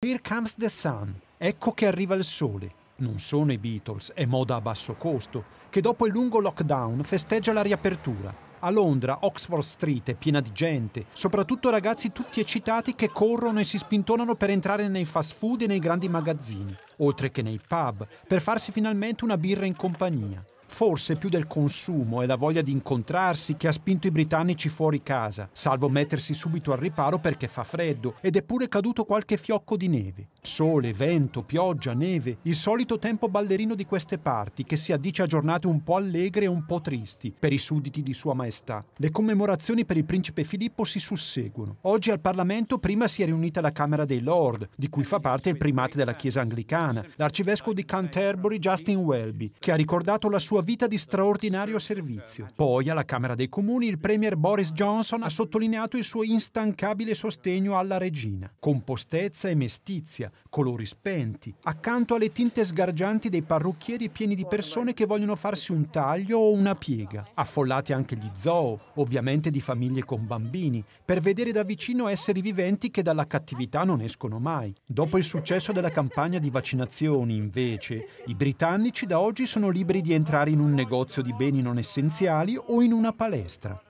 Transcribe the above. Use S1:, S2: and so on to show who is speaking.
S1: Here Comes the Sun, ecco che arriva il sole. Non sono i Beatles, è moda a basso costo, che dopo il lungo lockdown festeggia la riapertura. A Londra, Oxford Street è piena di gente, soprattutto ragazzi tutti eccitati che corrono e si spintonano per entrare nei fast food e nei grandi magazzini, oltre che nei pub, per farsi finalmente una birra in compagnia. Forse più del consumo e la voglia di incontrarsi che ha spinto i britannici fuori casa, salvo mettersi subito al riparo perché fa freddo ed è pure caduto qualche fiocco di neve. Sole, vento, pioggia, neve, il solito tempo ballerino di queste parti che si addice a giornate un po' allegre e un po' tristi per i sudditi di Sua Maestà. Le commemorazioni per il principe Filippo si susseguono. Oggi al Parlamento prima si è riunita la Camera dei Lord, di cui fa parte il primate della Chiesa anglicana, l'arcivescovo di Canterbury Justin Welby, che ha ricordato la sua sua vita di straordinario servizio. Poi, alla Camera dei Comuni, il Premier Boris Johnson ha sottolineato il suo instancabile sostegno alla regina. Compostezza e mestizia, colori spenti, accanto alle tinte sgargianti dei parrucchieri pieni di persone che vogliono farsi un taglio o una piega. Affollati anche gli zoo, ovviamente di famiglie con bambini, per vedere da vicino esseri viventi che dalla cattività non escono mai. Dopo il successo della campagna di vaccinazioni, invece, i britannici da oggi sono liberi di entrare magari in un negozio di beni non essenziali o in una palestra.